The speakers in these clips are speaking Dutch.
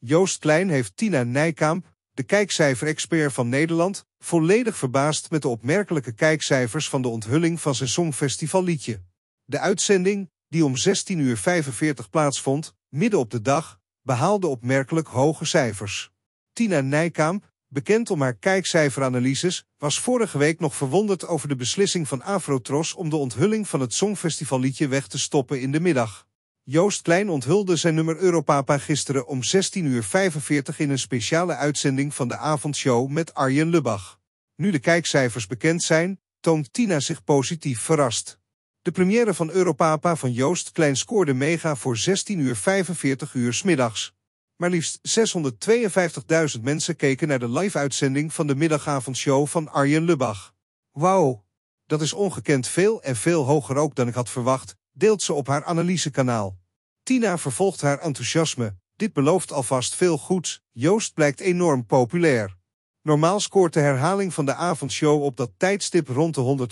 Joost Klein heeft Tina Nijkamp, de kijkcijferexpert van Nederland, volledig verbaasd met de opmerkelijke kijkcijfers van de onthulling van zijn Songfestivalliedje. De uitzending, die om 16.45 uur plaatsvond, midden op de dag, behaalde opmerkelijk hoge cijfers. Tina Nijkamp, bekend om haar kijkcijferanalyses, was vorige week nog verwonderd over de beslissing van Afrotros om de onthulling van het Songfestivalliedje weg te stoppen in de middag. Joost Klein onthulde zijn nummer Europapa gisteren om 16.45 uur in een speciale uitzending van de avondshow met Arjen Lubach. Nu de kijkcijfers bekend zijn, toont Tina zich positief verrast. De première van Europapa van Joost Klein scoorde mega voor 16.45 uur s middags. Maar liefst 652.000 mensen keken naar de live-uitzending van de middagavondshow van Arjen Lubach. Wauw, dat is ongekend veel en veel hoger ook dan ik had verwacht, deelt ze op haar analysekanaal. Tina vervolgt haar enthousiasme. Dit belooft alvast veel goeds. Joost blijkt enorm populair. Normaal scoort de herhaling van de avondshow op dat tijdstip rond de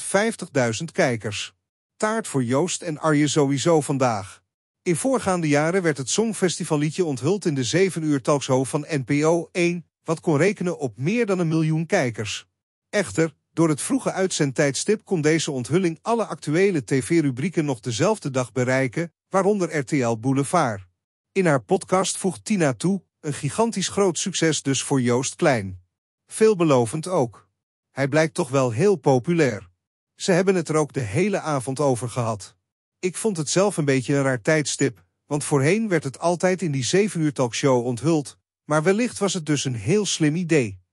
150.000 kijkers. Taart voor Joost en Arje sowieso vandaag. In voorgaande jaren werd het Songfestivalliedje onthuld in de 7 uur talkshow van NPO 1, wat kon rekenen op meer dan een miljoen kijkers. Echter, door het vroege uitzendtijdstip kon deze onthulling alle actuele tv-rubrieken nog dezelfde dag bereiken, waaronder RTL Boulevard. In haar podcast voegt Tina toe, een gigantisch groot succes dus voor Joost Klein. Veelbelovend ook. Hij blijkt toch wel heel populair. Ze hebben het er ook de hele avond over gehad. Ik vond het zelf een beetje een raar tijdstip, want voorheen werd het altijd in die 7 uur talkshow onthuld, maar wellicht was het dus een heel slim idee.